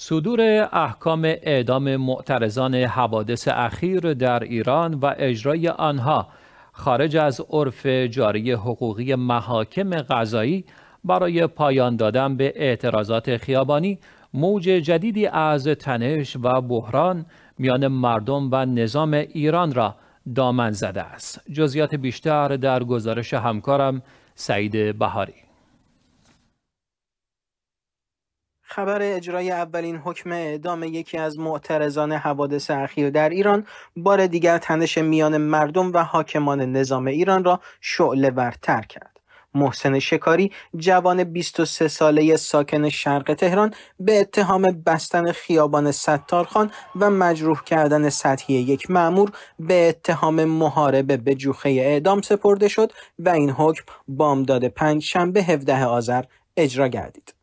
صدور احکام اعدام معترضان حوادث اخیر در ایران و اجرای آنها خارج از عرف جاری حقوقی محاکم قضایی برای پایان دادن به اعتراضات خیابانی موج جدیدی از تنش و بحران میان مردم و نظام ایران را دامن زده است. جزیات بیشتر در گزارش همکارم سعید بهاری خبر اجرای اولین حکم اعدام یکی از معترضان حوادث اخیر در ایران بار دیگر تنش میان مردم و حاکمان نظام ایران را شعله ورتر کرد. محسن شکاری جوان 23 ساله ساکن شرق تهران به اتهام بستن خیابان ستارخان و مجروح کردن سطحی یک معمور به اتهام محاربه به جوخه اعدام سپرده شد و این حکم بامداد پنج شنبه 17 آذر اجرا گردید.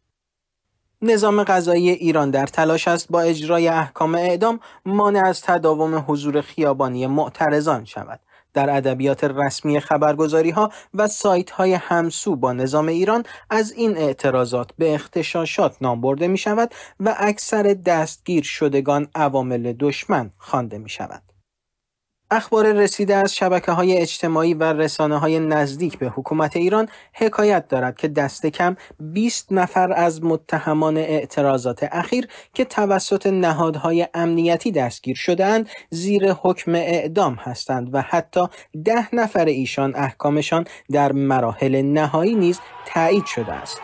نظام غذایی ایران در تلاش است با اجرای احکام اعدام مانع از تداوم حضور خیابانی معترضان شود. در ادبیات رسمی خبرگزاری ها و سایت های همسو با نظام ایران از این اعتراضات به اختشاشات نام برده می شود و اکثر دستگیر شدگان عوامل دشمن خوانده می شود. اخبار رسیده از شبکه های اجتماعی و رسانه های نزدیک به حکومت ایران حکایت دارد که دست کم 20 نفر از متهمان اعتراضات اخیر که توسط نهادهای امنیتی دستگیر شدند زیر حکم اعدام هستند و حتی ده نفر ایشان احکامشان در مراحل نهایی نیز تایید شده است.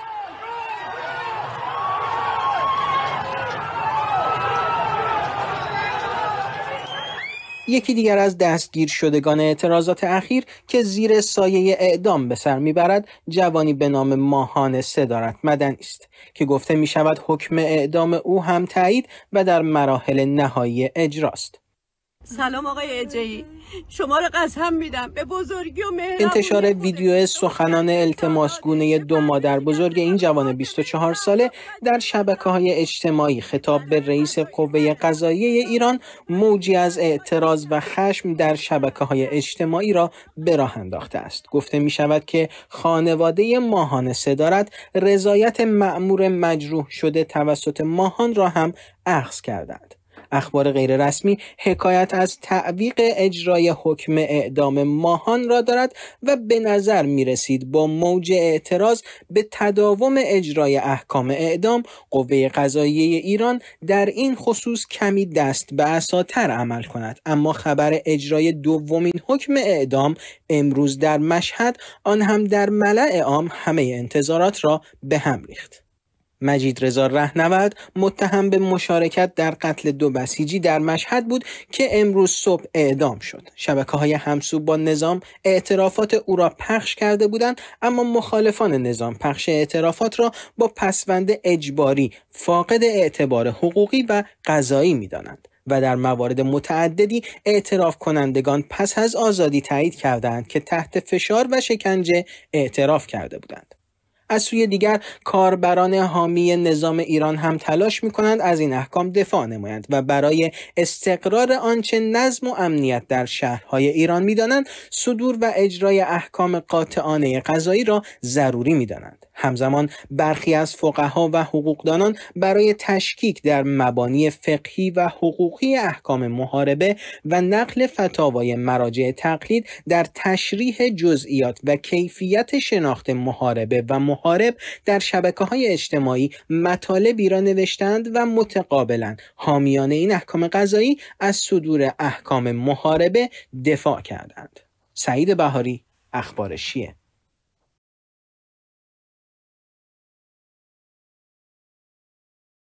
یکی دیگر از دستگیر شدگان اعتراضات اخیر که زیر سایه اعدام به سر میبرد جوانی به نام ماهان صدارت مدنی است که گفته می شود حکم اعدام او هم تایید و در مراحل نهایی اجراست سلام آقای اجی شما رو قسم میدم به بزرگی و مهرم انتشار ویدیو سخنان التماسگونه دو مادر بزرگ این جوان 24 ساله در شبکه های اجتماعی خطاب به رئیس قوه قضاییه ایران موجی از اعتراض و خشم در شبکه های اجتماعی را به راه انداخته است گفته می شود که خانواده ماهان صدارت رضایت معمور مجروح شده توسط ماهان را هم اخذ کردند اخبار غیررسمی حکایت از تعویق اجرای حکم اعدام ماهان را دارد و به نظر می رسید با موج اعتراض به تداوم اجرای احکام اعدام قوه قضایی ایران در این خصوص کمی دست به اساتر عمل کند اما خبر اجرای دومین حکم اعدام امروز در مشهد آن هم در ملع عام همه انتظارات را به هم ریخت مجید رضا رهنورد متهم به مشارکت در قتل دو بسیجی در مشهد بود که امروز صبح اعدام شد. شبکه های با نظام اعترافات او را پخش کرده بودند اما مخالفان نظام پخش اعترافات را با پسوند اجباری فاقد اعتبار حقوقی و قضایی می دانند. و در موارد متعددی اعتراف کنندگان پس از آزادی تایید کردند که تحت فشار و شکنجه اعتراف کرده بودند. از سوی دیگر کاربران حامی نظام ایران هم تلاش می کنند از این احکام دفاع نمایند و برای استقرار آنچه نظم و امنیت در شهرهای ایران می دانند صدور و اجرای احکام قاطعانه قضایی را ضروری می دانند. همزمان برخی از فقها و حقوقدانان برای تشکیک در مبانی فقهی و حقوقی احکام محاربه و نقل فتاوای مراجع تقلید در تشریح جزئیات و کیفیت شناخت محاربه و محاربه محارب در شبکه های اجتماعی مطالبی را نوشتند و متقابلا حامیان این احکام قضایی از صدور احکام محاربه دفاع کردند. سعید بهاری اخبار شیه